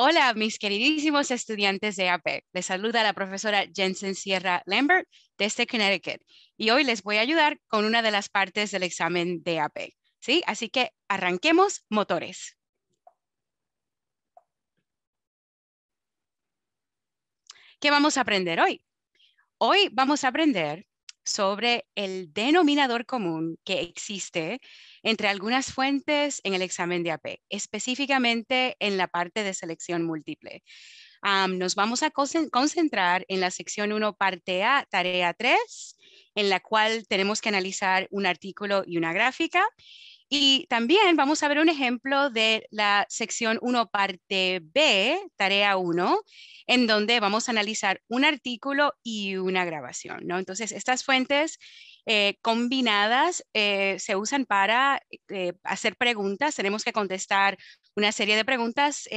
Hola, mis queridísimos estudiantes de APEC. Les saluda la profesora Jensen Sierra Lambert desde Connecticut. Y hoy les voy a ayudar con una de las partes del examen de APEC. ¿Sí? Así que arranquemos motores. ¿Qué vamos a aprender hoy? Hoy vamos a aprender sobre el denominador común que existe entre algunas fuentes en el examen de AP, específicamente en la parte de selección múltiple. nos vamos a concentrar en la sección 1, parte A, tarea 3, en la cual tenemos que analizar un artículo y una gráfica. Y también vamos a ver un ejemplo de la sección 1, parte B, tarea 1, en donde vamos a analizar un artículo y una grabación. ¿no? Entonces, estas fuentes eh, combinadas eh, se usan para eh, hacer preguntas. Tenemos que contestar una serie de preguntas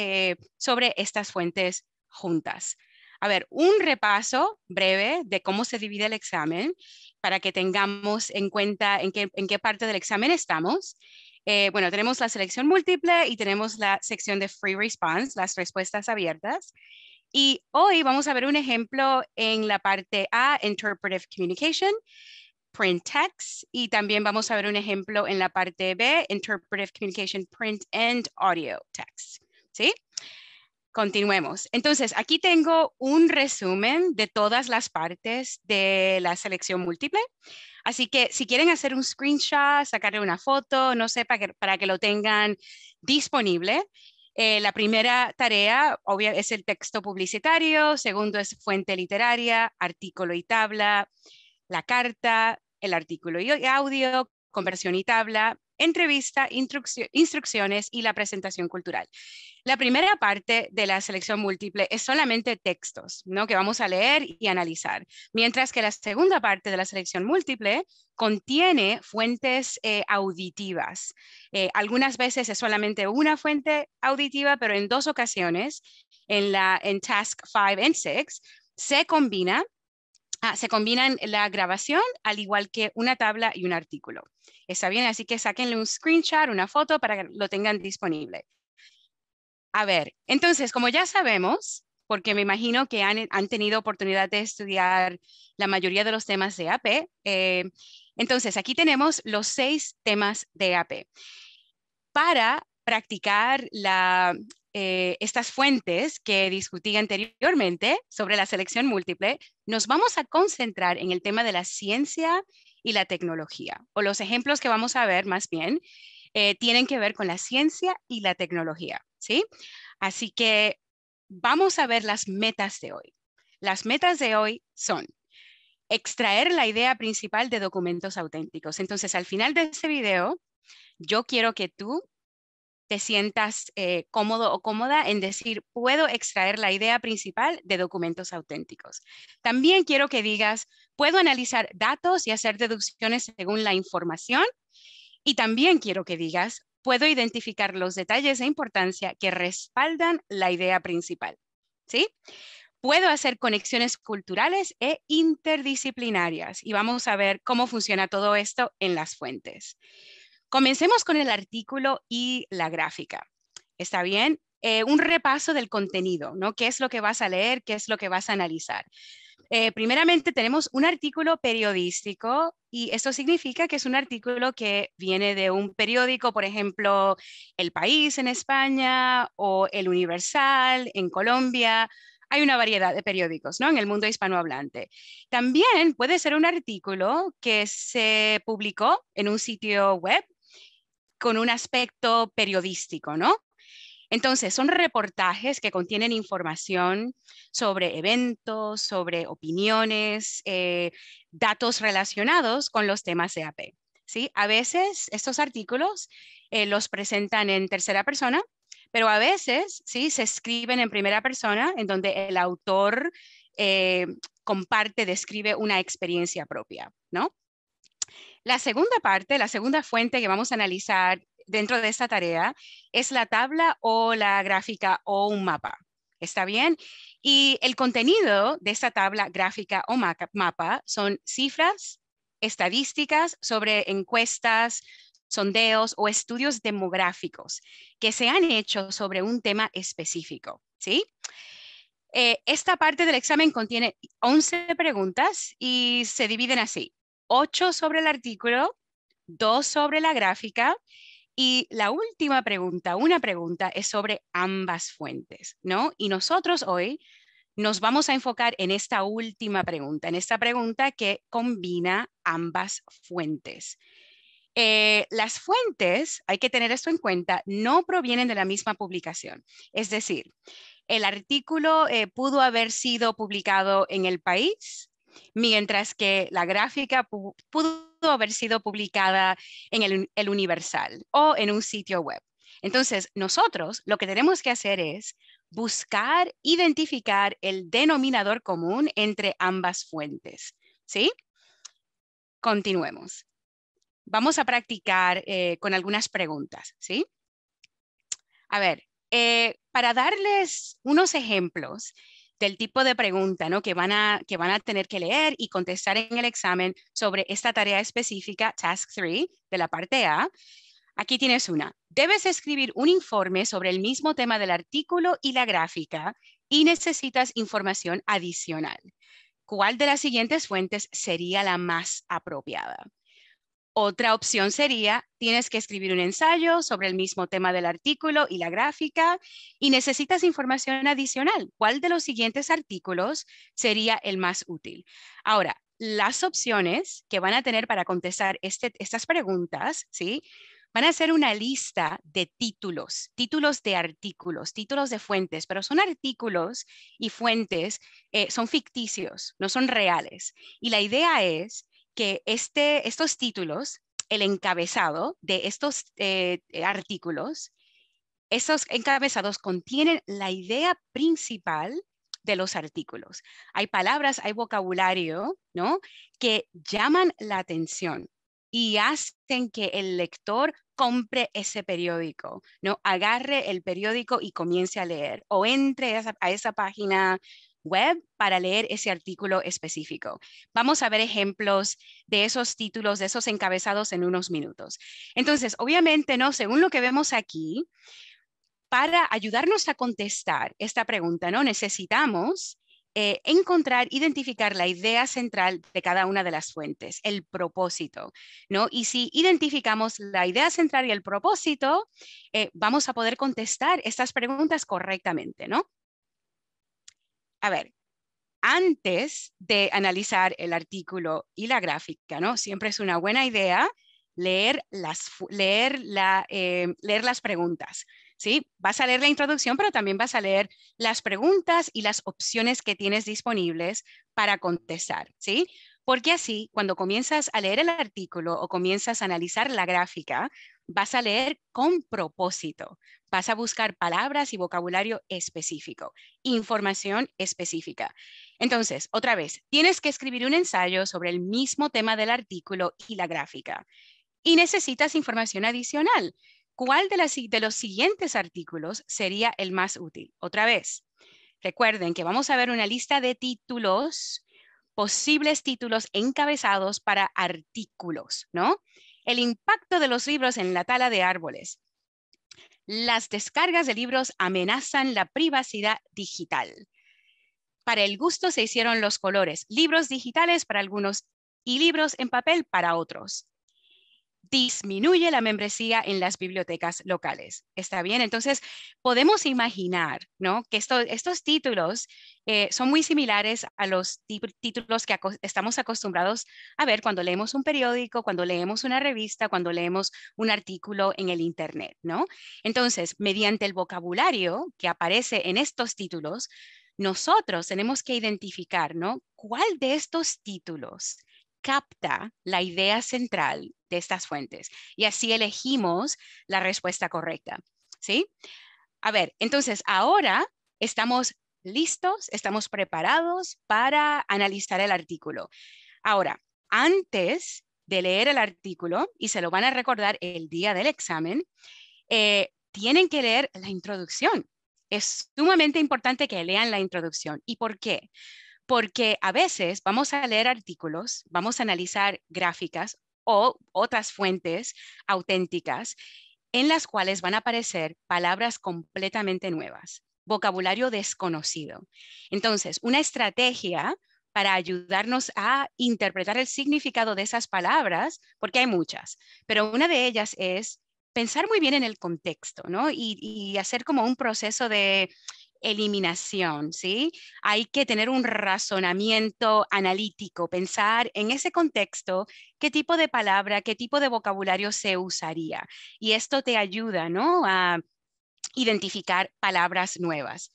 sobre estas fuentes juntas. A ver, un repaso breve de cómo se divide el examen para que tengamos en cuenta en qué, parte del examen estamos. Eh, bueno, tenemos la selección múltiple y tenemos la sección de free response, las respuestas abiertas. Y hoy vamos a ver un ejemplo en la parte A, Interpretive Communication, Print Text, y también vamos a ver un ejemplo en la parte B, Interpretive Communication, Print and Audio Text. ¿Sí? Continuemos. Entonces, aquí tengo un resumen de todas las partes de la selección múltiple. Así que si quieren hacer un screenshot, sacarle una foto, no sé, para que, para que lo tengan disponible. Eh, la primera tarea es el texto publicitario, segundo es fuente literaria, artículo y tabla, la carta, el artículo y audio, conversión y tabla, entrevista, instrucciones y la presentación cultural. La primera parte de la selección múltiple es solamente textos, ¿no? Que vamos a leer y analizar, mientras que la segunda parte de la selección múltiple contiene fuentes eh, auditivas. Eh, algunas veces es solamente una fuente auditiva, pero en dos ocasiones, en, la, en Task 5 y 6, se combina Ah, se combinan la grabación al igual que una tabla y un artículo. Está bien, así que sáquenle un screenshot, una foto para que lo tengan disponible. A ver, entonces, como ya sabemos, porque me imagino que han, tenido oportunidad de estudiar la mayoría de los temas de AP, eh, entonces aquí tenemos los seis temas de AP. Para practicar la, eh, estas fuentes que discutí anteriormente sobre la selección múltiple, nos vamos a concentrar en el tema de la ciencia y la tecnología, o los ejemplos que vamos a ver más bien, eh, tienen que ver con la ciencia y la tecnología, ¿sí? Así que vamos a ver las metas de hoy. Las metas de hoy son extraer la idea principal de documentos auténticos. Entonces, al final de este video, yo quiero que tú te sientas eh, cómodo o cómoda en decir, puedo extraer la idea principal de documentos auténticos. También quiero que digas, puedo analizar datos y hacer deducciones según la información. Y también quiero que digas, puedo identificar los detalles de importancia que respaldan la idea principal. ¿Sí? Puedo hacer conexiones culturales e interdisciplinarias y vamos a ver cómo funciona todo esto en las fuentes. Comencemos con el artículo y la gráfica. ¿Está bien? Eh, un repaso del contenido, ¿no? ¿Qué es lo que vas a leer? ¿Qué es lo que vas a analizar? Eh, primeramente tenemos un artículo periodístico y esto significa que es un artículo que viene de un periódico, por ejemplo, El País en España o El Universal en Colombia. Hay una variedad de periódicos ¿no? en el mundo hispanohablante. También puede ser un artículo que se publicó en un sitio web con un aspecto periodístico, ¿no? Entonces, son reportajes que contienen información sobre eventos, sobre opiniones, eh, datos relacionados con los temas de AP. ¿sí? A veces estos artículos eh, los presentan en tercera persona, pero a veces ¿sí? se escriben en primera persona, en donde el autor eh, comparte, describe una experiencia propia. ¿no? La segunda parte, la segunda fuente que vamos a analizar dentro de esta tarea es la tabla o la gráfica o un mapa. ¿Está bien? Y el contenido de esta tabla gráfica o mapa son cifras, estadísticas sobre encuestas, sondeos o estudios demográficos que se han hecho sobre un tema específico. ¿sí? Eh, esta parte del examen contiene 11 preguntas y se dividen así. Ocho sobre el artículo, dos sobre la gráfica y la última pregunta, una pregunta es sobre ambas fuentes, ¿no? Y nosotros hoy nos vamos a enfocar en esta última pregunta, en esta pregunta que combina ambas fuentes. Eh, las fuentes, hay que tener esto en cuenta, no provienen de la misma publicación. Es decir, el artículo eh, pudo haber sido publicado en el país, mientras que la gráfica pudo haber sido publicada en el, Universal o en un sitio web. Entonces, nosotros lo que tenemos que hacer es buscar, identificar el denominador común entre ambas fuentes. ¿Sí? Continuemos. Vamos a practicar eh, con algunas preguntas. ¿Sí? A ver, eh, para darles unos ejemplos del tipo de pregunta ¿no? que, van a, que van a tener que leer y contestar en el examen sobre esta tarea específica, Task 3, de la parte A. Aquí tienes una. Debes escribir un informe sobre el mismo tema del artículo y la gráfica y necesitas información adicional. ¿Cuál de las siguientes fuentes sería la más apropiada? Otra opción sería, tienes que escribir un ensayo sobre el mismo tema del artículo y la gráfica y necesitas información adicional. ¿Cuál de los siguientes artículos sería el más útil? Ahora, las opciones que van a tener para contestar este, estas preguntas, ¿sí? Van a ser una lista de títulos, títulos de artículos, títulos de fuentes, pero son artículos y fuentes, eh, son ficticios, no son reales. Y la idea es que este, estos títulos, el encabezado de estos eh, eh, artículos, esos encabezados contienen la idea principal de los artículos. Hay palabras, hay vocabulario, ¿no? Que llaman la atención y hacen que el lector compre ese periódico, ¿no? Agarre el periódico y comience a leer o entre a esa página web para leer ese artículo específico. Vamos a ver ejemplos de esos títulos, de esos encabezados en unos minutos. Entonces, obviamente, ¿no? Según lo que vemos aquí, para ayudarnos a contestar esta pregunta, ¿no? Necesitamos eh, encontrar, identificar la idea central de cada una de las fuentes, el propósito, ¿no? Y si identificamos la idea central y el propósito, eh, vamos a poder contestar estas preguntas correctamente, ¿no? a ver, antes de analizar el artículo y la gráfica, ¿no? Siempre es una buena idea leer las, leer eh, leer las preguntas. ¿sí? Vas a leer la introducción, pero también vas a leer las preguntas y las opciones que tienes disponibles para contestar. ¿sí? Porque así, cuando comienzas a leer el artículo o comienzas a analizar la gráfica, vas a leer con propósito, vas a buscar palabras y vocabulario específico, información específica. Entonces, otra vez, tienes que escribir un ensayo sobre el mismo tema del artículo y la gráfica y necesitas información adicional. ¿Cuál de, las, de los siguientes artículos sería el más útil? Otra vez, recuerden que vamos a ver una lista de títulos, posibles títulos encabezados para artículos, ¿no? el impacto de los libros en la tala de árboles. Las descargas de libros amenazan la privacidad digital. Para el gusto se hicieron los colores, libros digitales para algunos y libros en papel para otros disminuye la membresía en las bibliotecas locales. ¿Está bien? Entonces, podemos imaginar ¿no? que estos títulos eh, son muy similares a los títulos que estamos acostumbrados a ver cuando leemos un periódico, cuando leemos una revista, cuando leemos un artículo en el Internet, ¿no? Entonces, mediante el vocabulario que aparece en estos títulos, nosotros tenemos que identificar, ¿no? ¿Cuál de estos títulos capta la idea central de estas fuentes y así elegimos la respuesta correcta. ¿Sí? A ver, entonces ahora estamos listos, estamos preparados para analizar el artículo. Ahora, antes de leer el artículo, y se lo van a recordar el día del examen, eh, tienen que leer la introducción. Es sumamente importante que lean la introducción. ¿Y por qué? porque a veces vamos a leer artículos, vamos a analizar gráficas o otras fuentes auténticas en las cuales van a aparecer palabras completamente nuevas, vocabulario desconocido. Entonces, una estrategia para ayudarnos a interpretar el significado de esas palabras, porque hay muchas, pero una de ellas es pensar muy bien en el contexto, ¿no? Y, y hacer como un proceso de eliminación, ¿sí? Hay que tener un razonamiento analítico, pensar en ese contexto qué tipo de palabra, qué tipo de vocabulario se usaría. Y esto te ayuda, ¿no? A identificar palabras nuevas.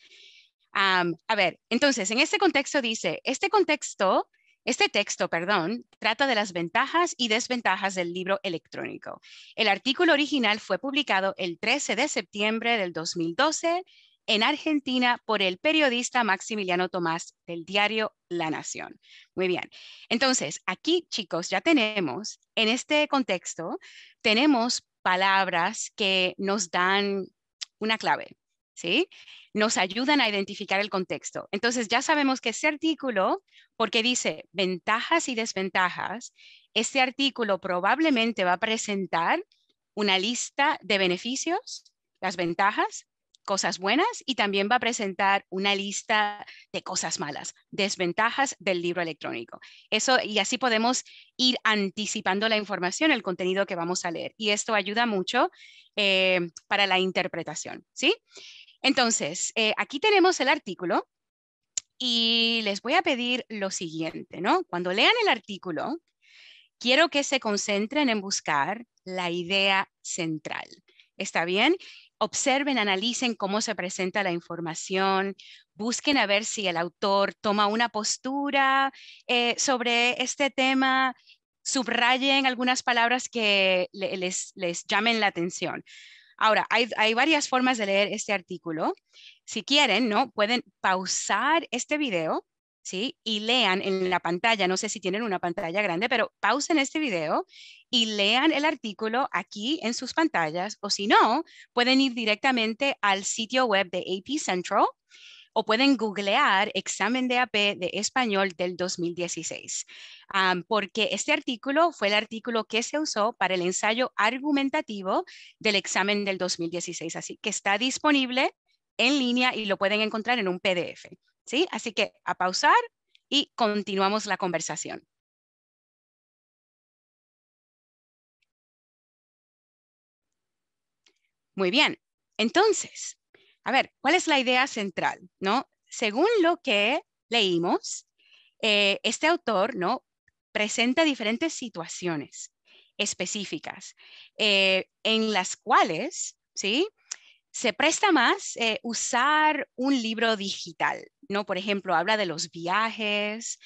a ver, entonces, en este contexto dice, este contexto este texto, perdón, trata de las ventajas y desventajas del libro electrónico. El artículo original fue publicado el 13 de septiembre del 2012 en Argentina por el periodista Maximiliano Tomás del diario La Nación. Muy bien. Entonces, aquí, chicos, ya tenemos, en este contexto, tenemos palabras que nos dan una clave, ¿sí? Nos ayudan a identificar el contexto. Entonces, ya sabemos que este artículo, porque dice ventajas y desventajas, este artículo probablemente va a presentar una lista de beneficios, las ventajas, cosas buenas y también va a presentar una lista de cosas malas, desventajas del libro electrónico. Eso y así podemos ir anticipando la información, el contenido que vamos a leer y esto ayuda mucho eh, para la interpretación, ¿sí? Entonces, eh, aquí tenemos el artículo y les voy a pedir lo siguiente, ¿no? Cuando lean el artículo, quiero que se concentren en buscar la idea central. ¿Está bien? observen, analicen cómo se presenta la información, busquen a ver si el autor toma una postura eh, sobre este tema, subrayen algunas palabras que les, llamen la atención. Ahora, hay, hay, varias formas de leer este artículo. Si quieren, ¿no? Pueden pausar este video ¿sí? Y lean en la pantalla, no sé si tienen una pantalla grande, pero pausen este video y lean el artículo aquí en sus pantallas o si no, pueden ir directamente al sitio web de AP Central o pueden googlear examen de AP de español del 2016, porque este artículo fue el artículo que se usó para el ensayo argumentativo del examen del 2016, así que está disponible en línea y lo pueden encontrar en un PDF. ¿sí? Así que a pausar y continuamos la conversación. Muy bien, entonces, a ver, ¿cuál es la idea central? ¿no? Según lo que leímos, eh, este autor ¿no? presenta diferentes situaciones específicas eh, en las cuales ¿sí? se presta más eh, usar un libro digital. ¿no? Por ejemplo, habla de los viajes,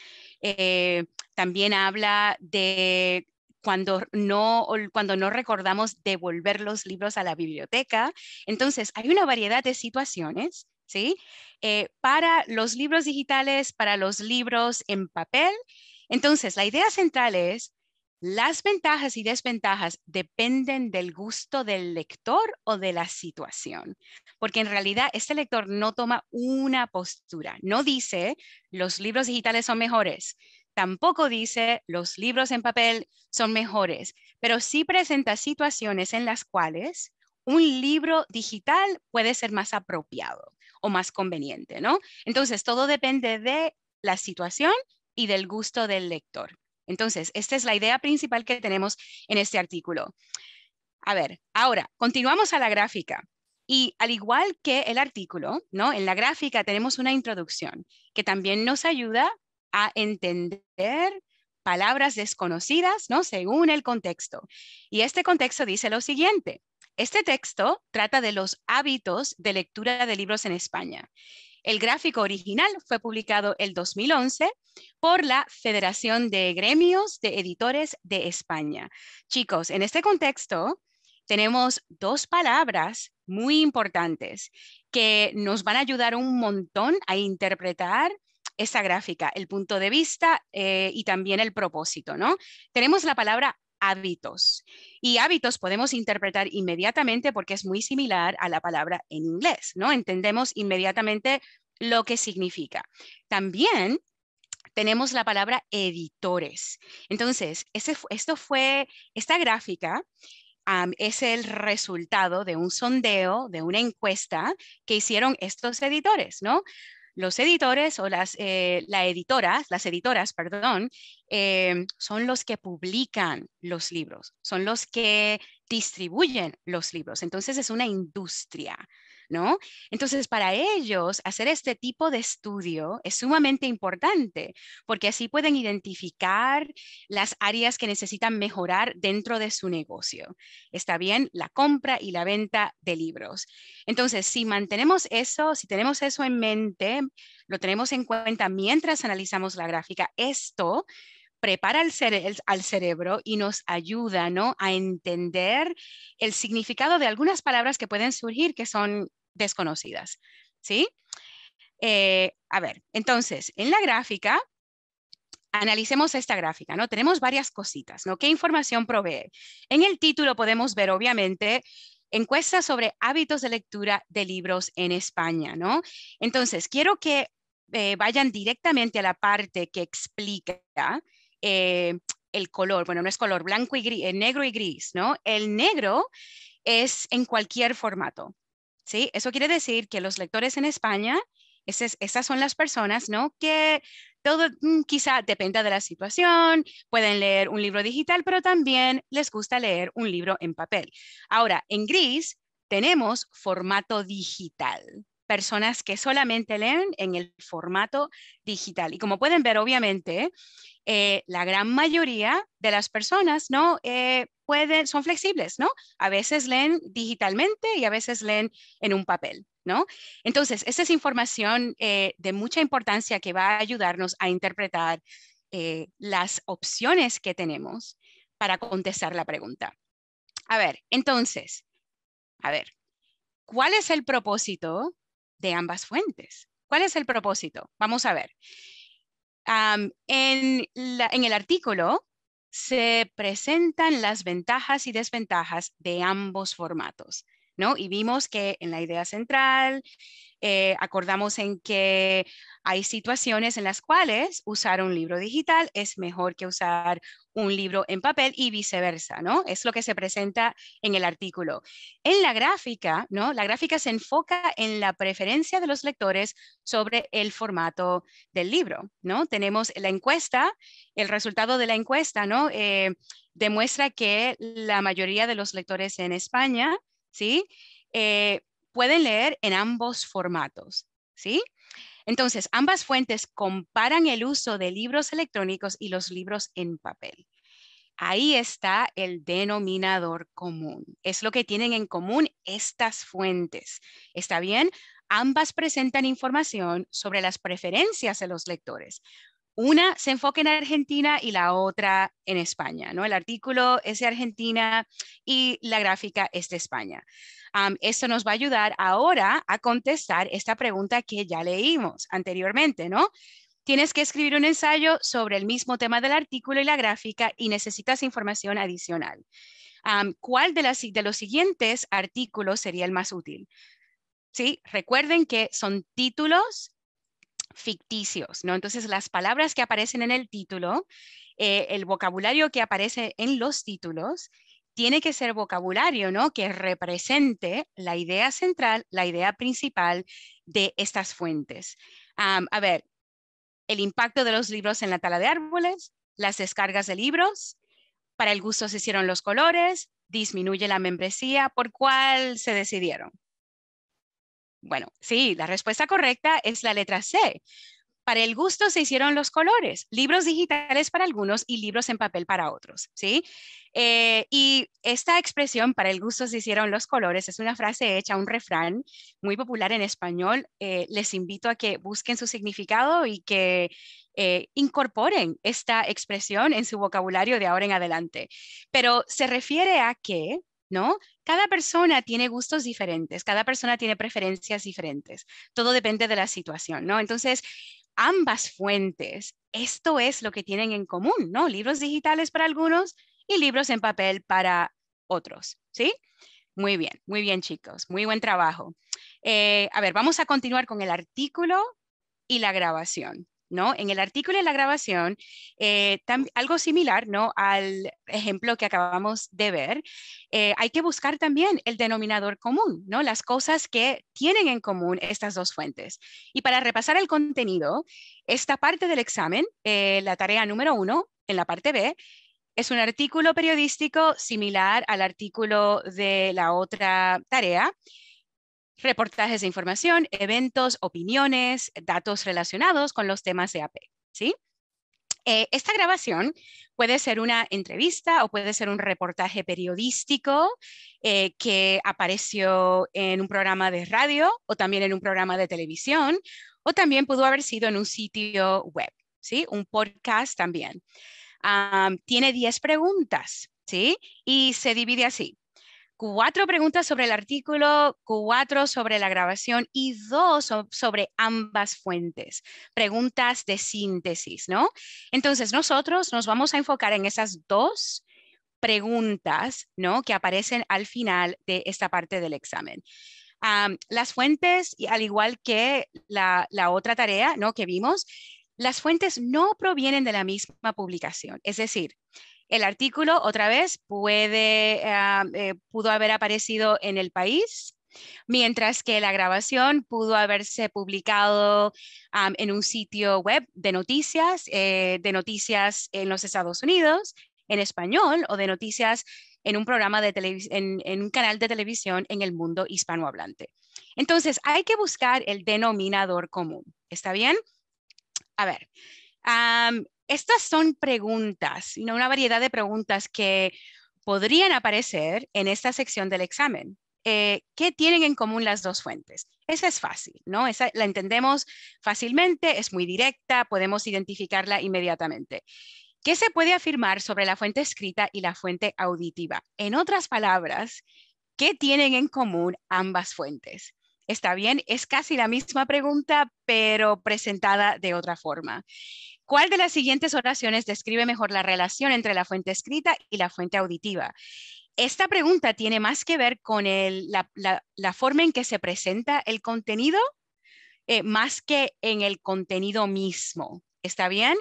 eh, también habla de cuando no, cuando no recordamos devolver los libros a la biblioteca. Entonces, hay una variedad de situaciones, ¿sí? Eh, para los libros digitales, para los libros en papel. Entonces, la idea central es las ventajas y desventajas dependen del gusto del lector o de la situación, porque en realidad este lector no toma una postura, no dice los libros digitales son mejores, tampoco dice los libros en papel son mejores, pero sí presenta situaciones en las cuales un libro digital puede ser más apropiado o más conveniente, ¿no? Entonces, todo depende de la situación y del gusto del lector. Entonces, esta es la idea principal que tenemos en este artículo. A ver, ahora, continuamos a la gráfica. Y al igual que el artículo, ¿no? En la gráfica tenemos una introducción que también nos ayuda a entender palabras desconocidas, ¿no? Según el contexto. Y este contexto dice lo siguiente. Este texto trata de los hábitos de lectura de libros en España el gráfico original fue publicado el 2011 por la Federación de Gremios de Editores de España. Chicos, en este contexto tenemos dos palabras muy importantes que nos van a ayudar un montón a interpretar esa gráfica, el punto de vista eh, y también el propósito, ¿no? Tenemos la palabra hábitos. Y hábitos podemos interpretar inmediatamente porque es muy similar a la palabra en inglés, ¿no? Entendemos inmediatamente lo que significa. También tenemos la palabra editores. Entonces, ese, esto fue, esta gráfica es el resultado de un sondeo, de una encuesta que hicieron estos editores, ¿no? los editores o las eh, la editoras, las editoras, perdón, eh, son los que publican los libros, son los que distribuyen los libros. Entonces es una industria, ¿no? Entonces, para ellos, hacer este tipo de estudio es sumamente importante porque así pueden identificar las áreas que necesitan mejorar dentro de su negocio. Está bien, la compra y la venta de libros. Entonces, si mantenemos eso, si tenemos eso en mente, lo tenemos en cuenta mientras analizamos la gráfica, esto prepara al, cerebro y nos ayuda a entender el significado de algunas palabras que pueden surgir que son desconocidas, ¿sí? Eh, a ver, entonces, en la gráfica, analicemos esta gráfica, ¿no? Tenemos varias cositas, ¿no? ¿Qué información provee? En el título podemos ver, obviamente, encuestas sobre hábitos de lectura de libros en España, ¿no? Entonces, quiero que eh, vayan directamente a la parte que explica eh, el color, bueno, no es color, blanco y gris, negro y gris, ¿no? El negro es en cualquier formato, eso quiere decir que los lectores en España, esas, son las personas, ¿no? Que todo mm, quizá dependa de la situación, pueden leer un libro digital, pero también les gusta leer un libro en papel. Ahora, en gris tenemos formato digital, personas que solamente leen en el formato digital. Y como pueden ver, obviamente, eh, la gran mayoría de las personas no eh, pueden, son flexibles, ¿no? A veces leen digitalmente y a veces leen en un papel. ¿No? Entonces, esa es información eh, de mucha importancia que va a ayudarnos a interpretar las opciones que tenemos para contestar la pregunta. A ver, entonces, a ver, ¿cuál es el propósito de ambas fuentes. ¿Cuál es el propósito? Vamos a ver. en, en el artículo se presentan las ventajas y desventajas de ambos formatos, ¿no? Y vimos que en la idea central eh, acordamos en que hay situaciones en las cuales usar un libro digital es mejor que usar un libro en papel y viceversa, ¿no? Es lo que se presenta en el artículo. En la gráfica, ¿no? La gráfica se enfoca en la preferencia de los lectores sobre el formato del libro, ¿no? Tenemos la encuesta, el resultado de la encuesta, ¿no? Eh, demuestra que la mayoría de los lectores en España, ¿sí? Eh, pueden leer en ambos formatos, ¿sí? Entonces, ambas fuentes comparan el uso de libros electrónicos y los libros en papel. Ahí está el denominador común. Es lo que tienen en común estas fuentes. ¿Está bien? Ambas presentan información sobre las preferencias de los lectores, una se enfoca en Argentina y la otra en España, ¿no? El artículo es de Argentina y la gráfica es de España. esto nos va a ayudar ahora a contestar esta pregunta que ya leímos anteriormente, ¿no? Tienes que escribir un ensayo sobre el mismo tema del artículo y la gráfica y necesitas información adicional. ¿Cuál de, de los siguientes artículos sería el más útil? Sí, recuerden que son títulos, ficticios, ¿no? Entonces, las palabras que aparecen en el título, eh, el vocabulario que aparece en los títulos, tiene que ser vocabulario, ¿no? Que represente la idea central, la idea principal de estas fuentes. a ver, el impacto de los libros en la tala de árboles, las descargas de libros, para el gusto se hicieron los colores, disminuye la membresía, ¿por cuál se decidieron? Bueno, sí, la respuesta correcta es la letra C. Para el gusto se hicieron los colores, libros digitales para algunos y libros en papel para otros, ¿sí? Eh, y esta expresión, para el gusto se hicieron los colores, es una frase hecha, un refrán muy popular en español. Eh, les invito a que busquen su significado y que eh, incorporen esta expresión en su vocabulario de ahora en adelante. Pero se refiere a que, ¿no? cada persona tiene gustos diferentes, cada persona tiene preferencias diferentes, todo depende de la situación, ¿no? Entonces, ambas fuentes, esto es lo que tienen en común, ¿no? Libros digitales para algunos y libros en papel para otros, ¿sí? Muy bien, muy bien chicos, muy buen trabajo. Eh, a ver, vamos a continuar con el artículo y la grabación. En el artículo y la grabación, eh, algo similar, ¿no? Al ejemplo que acabamos de ver, eh, hay que buscar también el denominador común, ¿no? Las cosas que tienen en común estas dos fuentes. Y para repasar el contenido, esta parte del examen, eh, la tarea número uno, en la parte B, es un artículo periodístico similar al artículo de la otra tarea reportajes de información, eventos, opiniones, datos relacionados con los temas de AP. ¿sí? Eh, esta grabación puede ser una entrevista o puede ser un reportaje periodístico eh, que apareció en un programa de radio o también en un programa de televisión o también pudo haber sido en un sitio web, ¿sí? Un podcast también. tiene 10 preguntas, ¿sí? Y se divide así cuatro preguntas sobre el artículo, cuatro sobre la grabación y dos sobre ambas fuentes, preguntas de síntesis, ¿no? Entonces, nosotros nos vamos a enfocar en esas dos preguntas, ¿no? Que aparecen al final de esta parte del examen. las fuentes, al igual que la, la otra tarea, ¿no? Que vimos, las fuentes no provienen de la misma publicación, es decir, el artículo, otra vez, ah, eh, pudo haber aparecido en el país, mientras que la grabación pudo haberse publicado ah, en un sitio web de noticias, eh, de noticias en los Estados Unidos, en español, o de noticias en un programa de en, en un canal de televisión en el mundo hispanohablante. Entonces, hay que buscar el denominador común, ¿está bien? A ver, estas son preguntas, una variedad de preguntas que podrían aparecer en esta sección del examen. Eh, ¿Qué tienen en común las dos fuentes? Esa es fácil, ¿no? Esa la entendemos fácilmente, es muy directa, podemos identificarla inmediatamente. ¿Qué se puede afirmar sobre la fuente escrita y la fuente auditiva? En otras palabras, ¿qué tienen en común ambas fuentes? Está bien, es casi la misma pregunta, pero presentada de otra forma. ¿Cuál de las siguientes oraciones describe mejor la relación entre la fuente escrita y la fuente auditiva? Esta pregunta tiene más que ver con la, forma en que se presenta el contenido, eh, más que en el contenido mismo. ¿Está bien?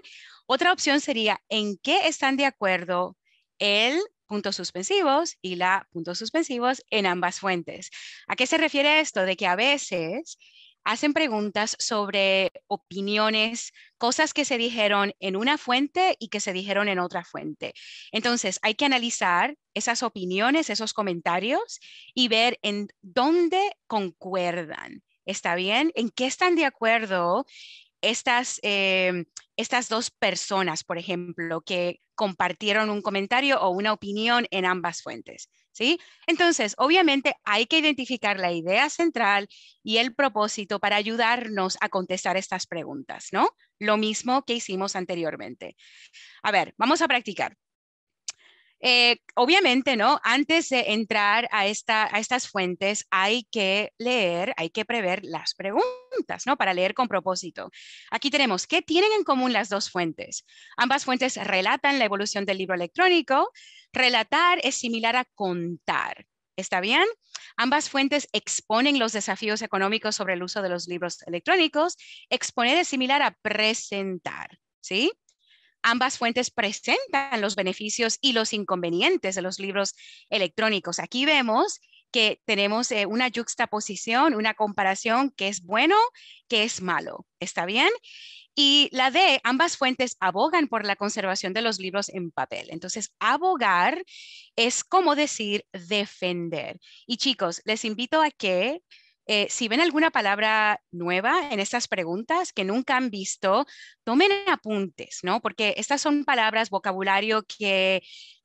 Otra opción sería, ¿en qué están de acuerdo el puntos suspensivos y la puntos suspensivos en ambas fuentes. ¿A qué se refiere esto? De que a veces hacen preguntas sobre opiniones, cosas que se dijeron en una fuente y que se dijeron en otra fuente. Entonces, hay que analizar esas opiniones, esos comentarios y ver en dónde concuerdan. ¿Está bien? ¿En qué están de acuerdo? estas, em, estas dos personas, por ejemplo, que compartieron un comentario o una opinión en ambas fuentes. ¿sí? Entonces, obviamente hay que identificar la idea central y el propósito para ayudarnos a contestar estas preguntas, ¿no? Lo mismo que hicimos anteriormente. A ver, vamos a practicar. Eh, obviamente, ¿no? Antes de entrar a, a estas fuentes hay que leer, hay que prever las preguntas, ¿no? Para leer con propósito. Aquí tenemos, ¿qué tienen en común las dos fuentes? Ambas fuentes relatan la evolución del libro electrónico. Relatar es similar a contar. ¿Está bien? Ambas fuentes exponen los desafíos económicos sobre el uso de los libros electrónicos. Exponer es similar a presentar, ¿sí? Ambas fuentes presentan los beneficios y los inconvenientes de los libros electrónicos. Aquí vemos que tenemos eh, una juxtaposición, una comparación que es bueno, que es malo. ¿Está bien? Y la D, ambas fuentes abogan por la conservación de los libros en papel. Entonces, abogar es como decir defender. Y chicos, les invito a que eh, si ven alguna palabra nueva en estas preguntas que nunca han visto, tomen apuntes, ¿no? Porque estas son palabras, vocabulario que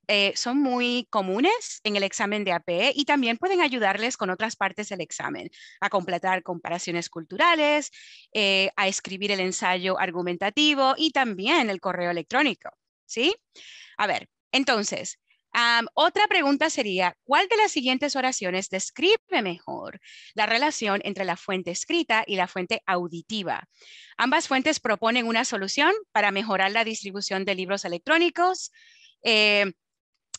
eh, son muy comunes en el examen de AP e y también pueden ayudarles con otras partes del examen, a completar comparaciones culturales, eh, a escribir el ensayo argumentativo y también el correo electrónico, ¿sí? A ver, entonces, otra pregunta sería, ¿cuál de las siguientes oraciones describe mejor la relación entre la fuente escrita y la fuente auditiva? Ambas fuentes proponen una solución para mejorar la distribución de libros electrónicos. Eh,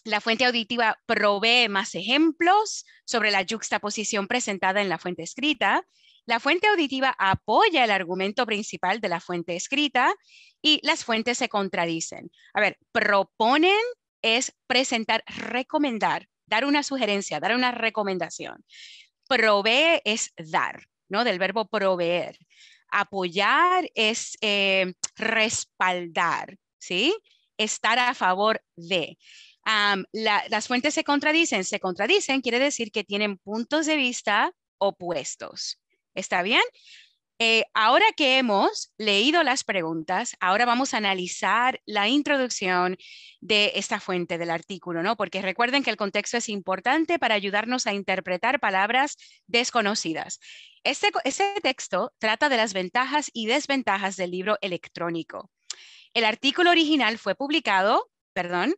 la fuente auditiva provee más ejemplos sobre la juxtaposición presentada en la fuente escrita. La fuente auditiva apoya el argumento principal de la fuente escrita y las fuentes se contradicen. A ver, proponen es presentar, recomendar, dar una sugerencia, dar una recomendación. Provee es dar, ¿no? Del verbo proveer. Apoyar es eh, respaldar, ¿sí? Estar a favor de. las fuentes se contradicen. Se contradicen quiere decir que tienen puntos de vista opuestos. ¿Está bien? Eh, ahora que hemos leído las preguntas, ahora vamos a analizar la introducción de esta fuente del artículo, ¿no? Porque recuerden que el contexto es importante para ayudarnos a interpretar palabras desconocidas. este, este texto trata de las ventajas y desventajas del libro electrónico. El artículo original fue publicado, perdón,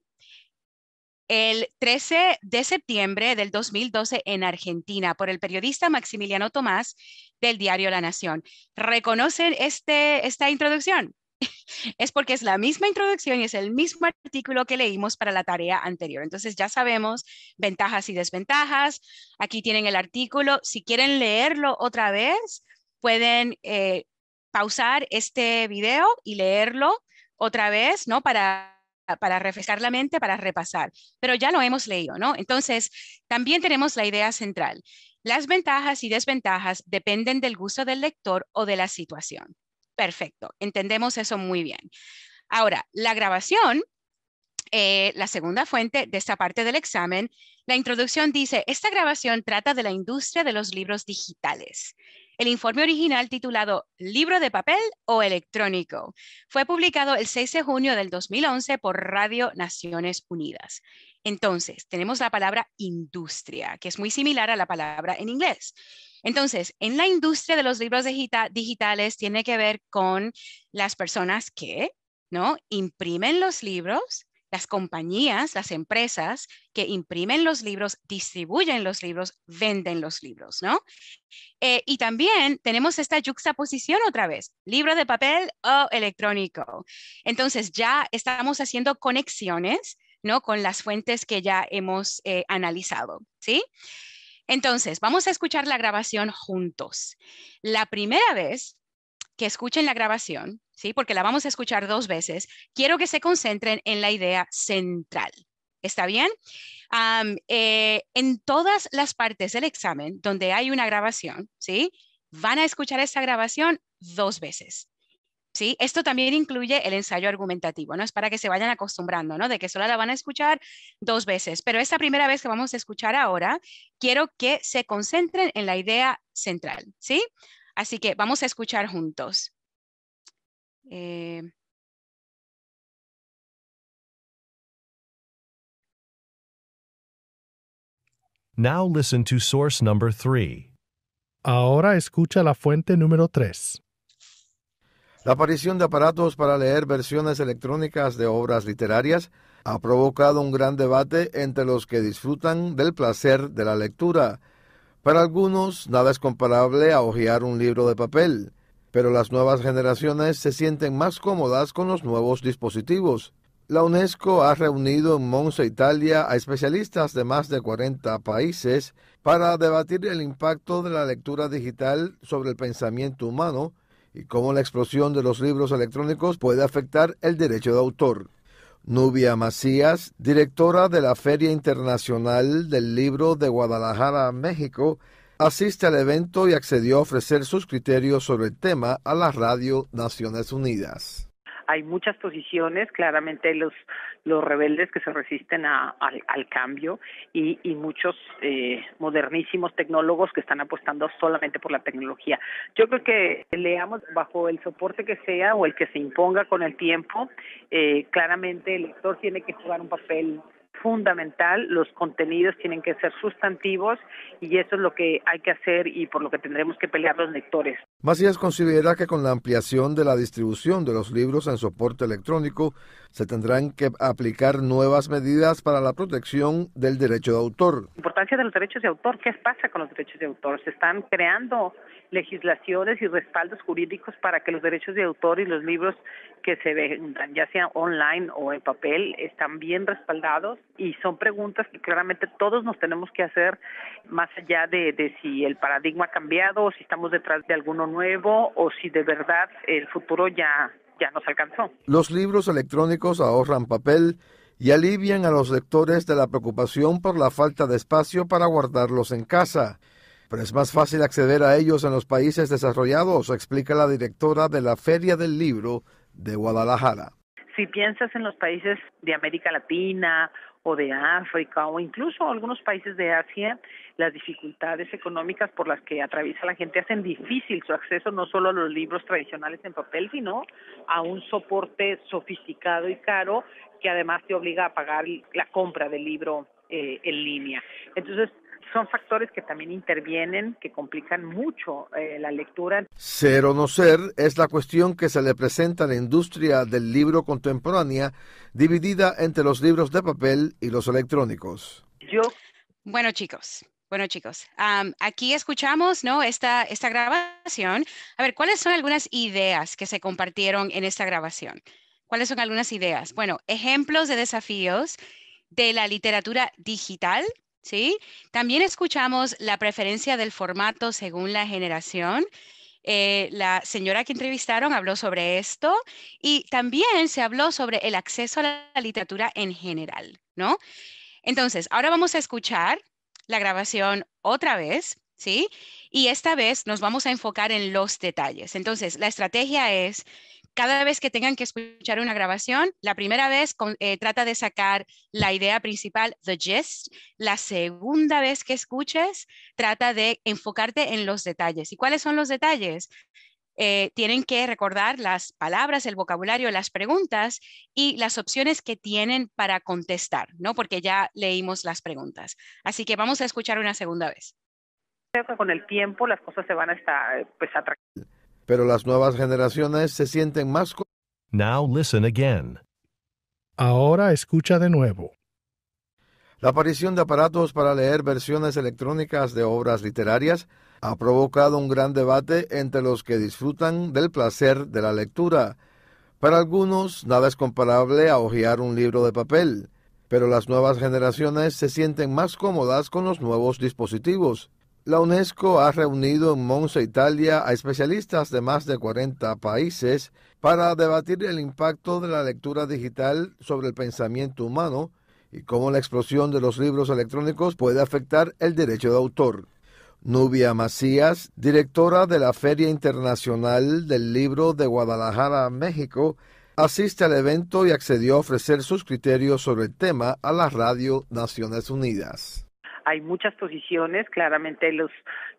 el 13 de septiembre del 2012 en Argentina por el periodista Maximiliano Tomás del diario La Nación. ¿Reconocen este, esta introducción? es porque es la misma introducción y es el mismo artículo que leímos para la tarea anterior. Entonces ya sabemos ventajas y desventajas. Aquí tienen el artículo. Si quieren leerlo otra vez, pueden eh, pausar este video y leerlo otra vez, ¿no? Para para refrescar la mente, para repasar, pero ya lo hemos leído, ¿no? Entonces, también tenemos la idea central. Las ventajas y desventajas dependen del gusto del lector o de la situación. Perfecto, entendemos eso muy bien. Ahora, la grabación, eh, la segunda fuente de esta parte del examen, la introducción dice, esta grabación trata de la industria de los libros digitales. El informe original titulado Libro de papel o electrónico fue publicado el 6 de junio del 2011 por Radio Naciones Unidas. Entonces, tenemos la palabra industria, que es muy similar a la palabra en inglés. Entonces, en la industria de los libros digitales tiene que ver con las personas que ¿no? imprimen los libros, las compañías, las empresas que imprimen los libros, distribuyen los libros, venden los libros, ¿no? Eh, y también tenemos esta juxtaposición otra vez, libro de papel o electrónico. Entonces ya estamos haciendo conexiones, ¿no? Con las fuentes que ya hemos eh, analizado, ¿sí? Entonces, vamos a escuchar la grabación juntos. La primera vez que escuchen la grabación, ¿sí? porque la vamos a escuchar dos veces, quiero que se concentren en la idea central. ¿Está bien? Eh, en todas las partes del examen donde hay una grabación, ¿sí? van a escuchar esa grabación dos veces. ¿Sí? Esto también incluye el ensayo argumentativo, ¿no? Es para que se vayan acostumbrando, ¿no? De que solo la van a escuchar dos veces. Pero esta primera vez que vamos a escuchar ahora, quiero que se concentren en la idea central, ¿sí? Así que vamos a escuchar juntos. Eh, Now listen to source number Ahora escucha la fuente número 3. La aparición de aparatos para leer versiones electrónicas de obras literarias ha provocado un gran debate entre los que disfrutan del placer de la lectura. Para algunos, nada es comparable a hojear un libro de papel pero las nuevas generaciones se sienten más cómodas con los nuevos dispositivos. La UNESCO ha reunido en Monza, Italia, a especialistas de más de 40 países para debatir el impacto de la lectura digital sobre el pensamiento humano y cómo la explosión de los libros electrónicos puede afectar el derecho de autor. Nubia Macías, directora de la Feria Internacional del Libro de Guadalajara, México, asiste al evento y accedió a ofrecer sus criterios sobre el tema a la radio Naciones Unidas. Hay muchas posiciones, claramente los, los rebeldes que se resisten a, al, cambio y, y muchos eh, modernísimos tecnólogos que están apostando solamente por la tecnología. Yo creo que leamos bajo el soporte que sea o el que se imponga con el tiempo, eh, claramente el lector tiene que jugar un papel fundamental, los contenidos tienen que ser sustantivos y eso es lo que hay que hacer y por lo que tendremos que pelear los lectores. Macías considera que con la ampliación de la distribución de los libros en soporte electrónico se tendrán que aplicar nuevas medidas para la protección del derecho de autor. importancia de los derechos de autor, ¿qué pasa con los derechos de autor? Se están creando legislaciones y respaldos jurídicos para que los derechos de autor y los libros que se vendan, ya sea online o en papel, están bien respaldados y son preguntas que claramente todos nos tenemos que hacer más allá de, si el paradigma ha cambiado o si estamos detrás de alguno nuevo o si de verdad el futuro ya, ya nos alcanzó. Los libros electrónicos ahorran papel y alivian a los lectores de la preocupación por la falta de espacio para guardarlos en casa. Pero es más fácil acceder a ellos en los países desarrollados, explica la directora de la Feria del Libro de Guadalajara. Si piensas en los países de América Latina o de África o incluso algunos países de Asia, las dificultades económicas por las que atraviesa la gente hacen difícil su acceso no solo a los libros tradicionales en papel, sino a un soporte sofisticado y caro que además te obliga a pagar la compra del libro eh, en línea. Entonces, son factores que también intervienen, que complican mucho eh, la lectura. Ser o no ser es la cuestión que se le presenta a la industria del libro contemporánea, dividida entre los libros de papel y los electrónicos. Yo. Bueno, chicos. Bueno, chicos, aquí escuchamos, ¿no? Esta, esta grabación. A ver, ¿cuáles son algunas ideas que se compartieron en esta grabación? ¿Cuáles son algunas ideas? Bueno, ejemplos de desafíos de la literatura digital ¿sí? También escuchamos la preferencia del formato según la generación. Eh, la señora que entrevistaron habló sobre esto y también se habló sobre el acceso a la literatura en general, ¿no? Entonces, ahora vamos a escuchar la grabación otra vez, ¿sí? Y esta vez nos vamos a enfocar en los detalles. Entonces, la estrategia es cada vez que tengan que escuchar una grabación, la primera vez eh, trata de sacar la idea principal, the gist. La segunda vez que escuches, trata de enfocarte en los detalles. ¿Y cuáles son los detalles? Eh, tienen que recordar las palabras, el vocabulario, las preguntas y las opciones que tienen para contestar, ¿no? Porque ya leímos las preguntas. Así que vamos a escuchar una segunda vez. Creo que con el tiempo las cosas se van a estar eh, pues atractivas pero las nuevas generaciones se sienten más... Now listen again. Ahora escucha de nuevo. La aparición de aparatos para leer versiones electrónicas de obras literarias ha provocado un gran debate entre los que disfrutan del placer de la lectura. Para algunos, nada es comparable a hojear un libro de papel, pero las nuevas generaciones se sienten más cómodas con los nuevos dispositivos. La UNESCO ha reunido en Monza, Italia, a especialistas de más de 40 países para debatir el impacto de la lectura digital sobre el pensamiento humano y cómo la explosión de los libros electrónicos puede afectar el derecho de autor. Nubia Macías, directora de la Feria Internacional del Libro de Guadalajara, México, asiste al evento y accedió a ofrecer sus criterios sobre el tema a la Radio Naciones Unidas hay muchas posiciones, claramente los,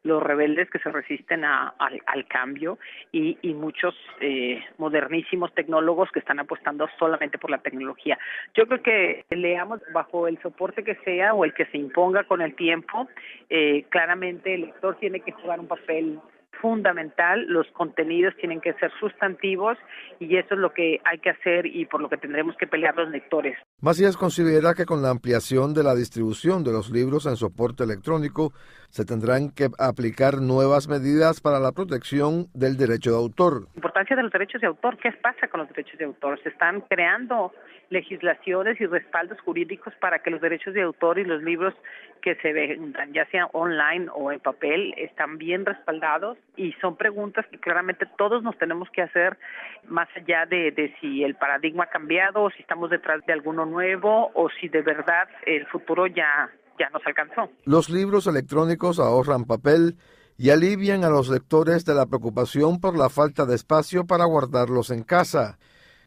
los rebeldes que se resisten al, cambio y, y muchos eh, modernísimos tecnólogos que están apostando solamente por la tecnología. Yo creo que leamos bajo el soporte que sea o el que se imponga con el tiempo, eh, claramente el lector tiene que jugar un papel fundamental, los contenidos tienen que ser sustantivos y eso es lo que hay que hacer y por lo que tendremos que pelear los lectores. Macías considera que con la ampliación de la distribución de los libros en soporte electrónico se tendrán que aplicar nuevas medidas para la protección del derecho de autor. importancia de los derechos de autor, ¿qué pasa con los derechos de autor? Se están creando legislaciones y respaldos jurídicos para que los derechos de autor y los libros que se vendan, ya sea online o en papel, están bien respaldados y son preguntas que claramente todos nos tenemos que hacer más allá de, de si el paradigma ha cambiado o si estamos detrás de alguno nuevo o si de verdad el futuro ya, ya nos alcanzó. Los libros electrónicos ahorran papel y alivian a los lectores de la preocupación por la falta de espacio para guardarlos en casa.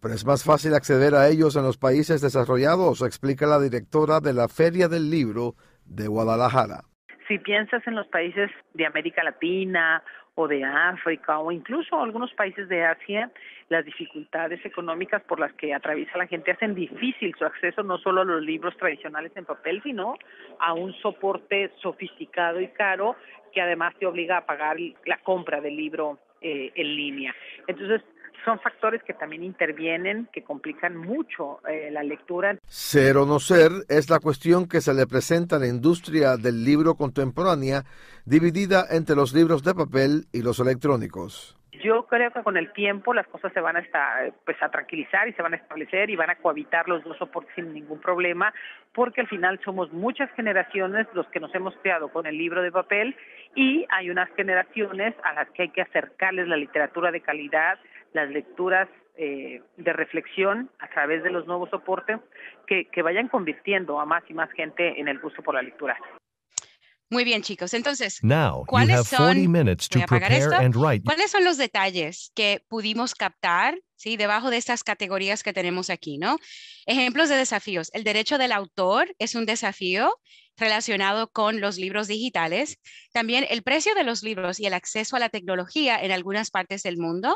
Pero es más fácil acceder a ellos en los países desarrollados, explica la directora de la Feria del Libro de Guadalajara. Si piensas en los países de América Latina o de África o incluso algunos países de Asia, las dificultades económicas por las que atraviesa la gente hacen difícil su acceso no solo a los libros tradicionales en papel, sino a un soporte sofisticado y caro que además te obliga a pagar la compra del libro eh, en línea. Entonces, son factores que también intervienen, que complican mucho eh, la lectura. Ser o no ser es la cuestión que se le presenta a la industria del libro contemporánea, dividida entre los libros de papel y los electrónicos. Yo creo que con el tiempo las cosas se van a, estar, pues, a tranquilizar y se van a establecer y van a cohabitar los dos soportes sin ningún problema, porque al final somos muchas generaciones los que nos hemos creado con el libro de papel y hay unas generaciones a las que hay que acercarles la literatura de calidad las lecturas eh, de reflexión a través de los nuevos soportes que, vayan convirtiendo a más y más gente en el gusto por la lectura. Muy bien, chicos. Entonces, ¿cuáles, son, ¿cuáles son los detalles que pudimos captar ¿sí? debajo de estas categorías que tenemos aquí? ¿no? Ejemplos de desafíos. El derecho del autor es un desafío relacionado con los libros digitales. También el precio de los libros y el acceso a la tecnología en algunas partes del mundo.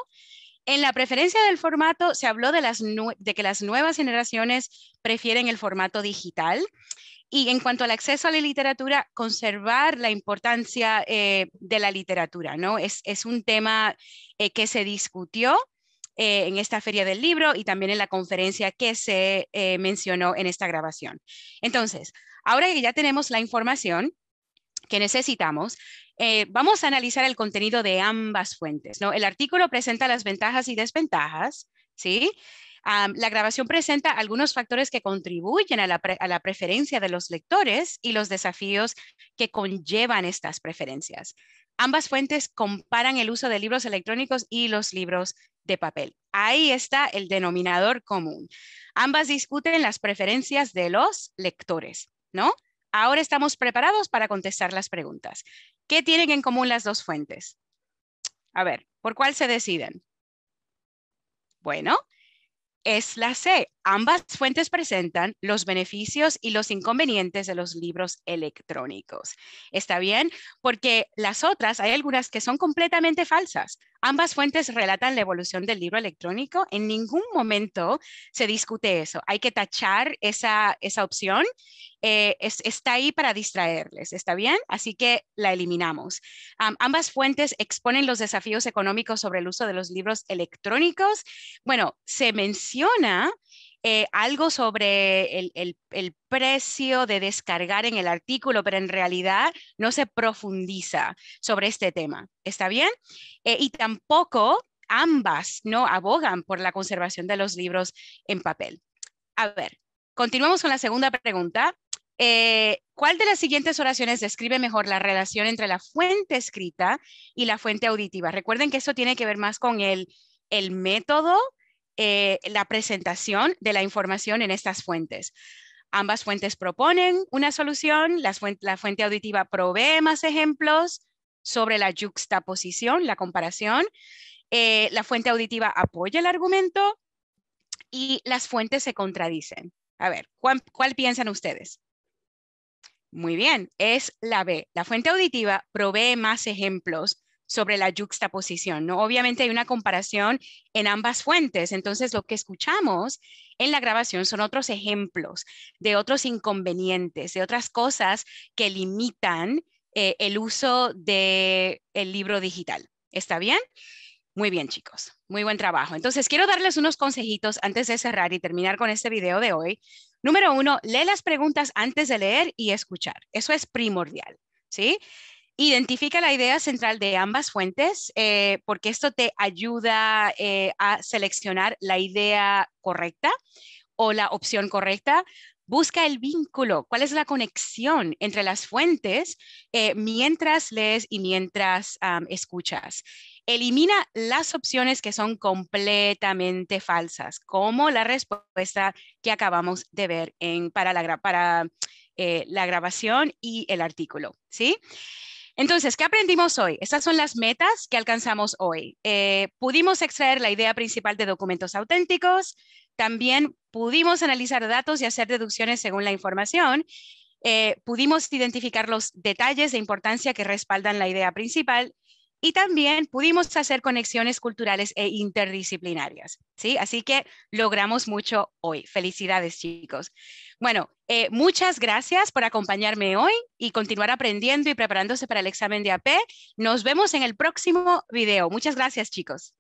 En la preferencia del formato se habló de, que las nuevas generaciones prefieren el formato digital. Y en cuanto al acceso a la literatura, conservar la importancia eh, de la literatura, ¿no? Es, un tema eh, que se discutió eh, en esta feria del libro y también en la conferencia que se mencionó en esta grabación. Entonces, ahora que ya tenemos la información, que necesitamos, eh, vamos a analizar el contenido de ambas fuentes. ¿no? El artículo presenta las ventajas y desventajas, ¿sí? la grabación presenta algunos factores que contribuyen a la, a la, preferencia de los lectores y los desafíos que conllevan estas preferencias. Ambas fuentes comparan el uso de libros electrónicos y los libros de papel. Ahí está el denominador común. Ambas discuten las preferencias de los lectores, ¿no? Ahora estamos preparados para contestar las preguntas. ¿Qué tienen en común las dos fuentes? A ver, ¿por cuál se deciden? Bueno, es la C. Ambas fuentes presentan los beneficios y los inconvenientes de los libros electrónicos. ¿Está bien? Porque las otras, hay algunas que son completamente falsas. Ambas fuentes relatan la evolución del libro electrónico. En ningún momento se discute eso. Hay que tachar esa, opción. Eh, está ahí para distraerles. ¿Está bien? Así que la eliminamos. ambas fuentes exponen los desafíos económicos sobre el uso de los libros electrónicos. Bueno, se menciona eh, algo sobre el, precio de descargar en el artículo, pero en realidad no se profundiza sobre este tema. ¿Está bien? Eh, y tampoco ambas no abogan por la conservación de los libros en papel. A ver, continuamos con la segunda pregunta. Eh, ¿Cuál de las siguientes oraciones describe mejor la relación entre la fuente escrita y la fuente auditiva? Recuerden que esto tiene que ver más con el, el método eh, la presentación de la información en estas fuentes. Ambas fuentes proponen una solución, la fuente, auditiva provee más ejemplos sobre la juxtaposición, la comparación, eh, la fuente auditiva apoya el argumento y las fuentes se contradicen. A ver, cuál piensan ustedes? Muy bien, es la B. La fuente auditiva provee más ejemplos sobre la juxtaposición, ¿no? Obviamente hay una comparación en ambas fuentes, entonces lo que escuchamos en la grabación son otros ejemplos de otros inconvenientes, de otras cosas que limitan eh, el uso del el libro digital. ¿Está bien? Muy bien, chicos. Muy buen trabajo. Entonces, quiero darles unos consejitos antes de cerrar y terminar con este video de hoy. Número uno, lee las preguntas antes de leer y escuchar. Eso es primordial, ¿sí? Identifica la idea central de ambas fuentes eh, porque esto te ayuda eh, a seleccionar la idea correcta o la opción correcta. Busca el vínculo, cuál es la conexión entre las fuentes eh, mientras lees y mientras escuchas. Elimina las opciones que son completamente falsas, como la respuesta que acabamos de ver en, para, la, la grabación y el artículo, ¿sí? Entonces, ¿qué aprendimos hoy? Estas son las metas que alcanzamos hoy. Eh, pudimos extraer la idea principal de documentos auténticos, también pudimos analizar datos y hacer deducciones según la información, eh, pudimos identificar los detalles de importancia que respaldan la idea principal y también pudimos hacer conexiones culturales e interdisciplinarias, ¿sí? Así que logramos mucho hoy. Felicidades, chicos. Bueno, eh, muchas gracias por acompañarme hoy y continuar aprendiendo y preparándose para el examen de AP. Nos vemos en el próximo video. Muchas gracias, chicos.